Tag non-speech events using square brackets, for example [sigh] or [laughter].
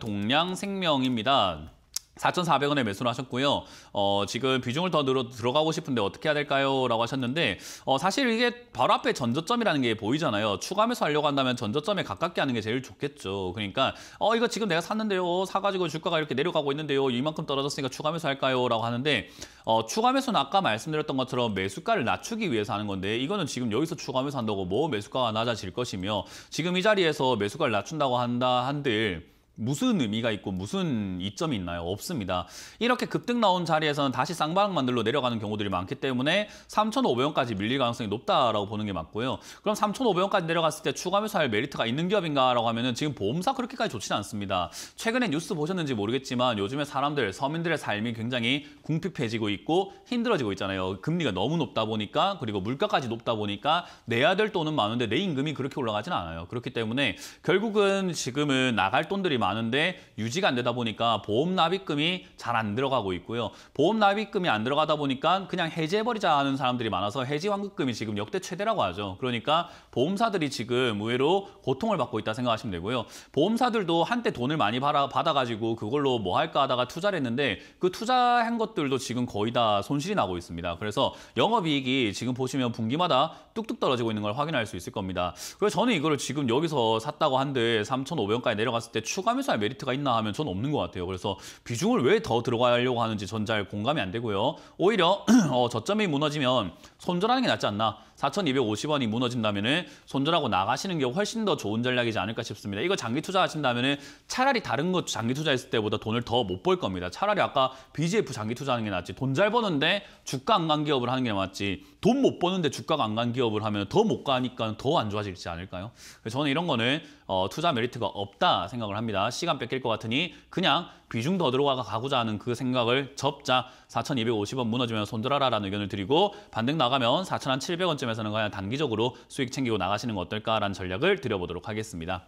동양생명입니다. 4,400원에 매수를 하셨고요. 어, 지금 비중을 더 늘어 들어가고 싶은데 어떻게 해야 될까요? 라고 하셨는데 어, 사실 이게 바로 앞에 전저점이라는 게 보이잖아요. 추가 매수 하려고 한다면 전저점에 가깝게 하는 게 제일 좋겠죠. 그러니까 어 이거 지금 내가 샀는데요. 사가지고 주가가 이렇게 내려가고 있는데요. 이만큼 떨어졌으니까 추가 매수 할까요? 라고 하는데 어, 추가 매수는 아까 말씀드렸던 것처럼 매수가를 낮추기 위해서 하는 건데 이거는 지금 여기서 추가 매수 한다고 뭐 매수가가 낮아질 것이며 지금 이 자리에서 매수가를 낮춘다고 한다 한들 무슨 의미가 있고 무슨 이점이 있나요? 없습니다. 이렇게 급등 나온 자리에서는 다시 쌍방만들로 내려가는 경우들이 많기 때문에 3,500원까지 밀릴 가능성이 높다라고 보는 게 맞고요. 그럼 3,500원까지 내려갔을 때 추가 매수할 메리트가 있는 기업인가라고 하면은 지금 보험사 그렇게까지 좋지는 않습니다. 최근에 뉴스 보셨는지 모르겠지만 요즘에 사람들, 서민들의 삶이 굉장히 궁핍해지고 있고 힘들어지고 있잖아요. 금리가 너무 높다 보니까 그리고 물가까지 높다 보니까 내야 될 돈은 많은데 내 임금이 그렇게 올라가진 않아요. 그렇기 때문에 결국은 지금은 나갈 돈들이 많은데 유지가 안 되다 보니까 보험 납입금이 잘안 들어가고 있고요. 보험 납입금이 안 들어가다 보니까 그냥 해지해버리자 하는 사람들이 많아서 해지 환급금이 지금 역대 최대라고 하죠. 그러니까 보험사들이 지금 의외로 고통을 받고 있다 생각하시면 되고요. 보험사들도 한때 돈을 많이 받아가지고 그걸로 뭐 할까 하다가 투자를 했는데 그 투자한 것들도 지금 거의 다 손실이 나고 있습니다. 그래서 영업이익이 지금 보시면 분기마다 뚝뚝 떨어지고 있는 걸 확인할 수 있을 겁니다. 그래서 저는 이거를 지금 여기서 샀다고 한들 3,500원까지 내려갔을 때 추가 매수할 메리트가 있나 하면 저는 없는 것 같아요. 그래서 비중을 왜더 더 들어가려고 하는지 전 잘 공감이 안 되고요. 오히려 [clears throat] 어, 저점이 무너지면 손절하는 게 낫지 않나. 4,250원이 무너진다면 손절하고 나가시는 게 훨씬 더 좋은 전략이지 않을까 싶습니다. 이거 장기 투자하신다면 차라리 다른 것 장기 투자했을 때보다 돈을 더 못 벌 겁니다. 차라리 아까 BGF 장기 투자하는 게 낫지. 돈 잘 버는데 주가 안 간 기업을 하는 게 낫지. 돈 못 버는데 주가가 안 간 기업을 하면 더 못 가니까 더 안 좋아지지 않을까요? 그래서 저는 이런 거는 어, 투자 메리트가 없다 생각을 합니다. 시간 뺏길 것 같으니 그냥 비중 더 들어가가 가고자 된다는 그 생각을 접자 4,250원 무너지면 손절하라라는 의견을 드리고 반등 나가면 4,700원쯤에서는 그냥 단기적으로 수익 챙기고 나가시는 거 어떨까라는 전략을 드려보도록 하겠습니다.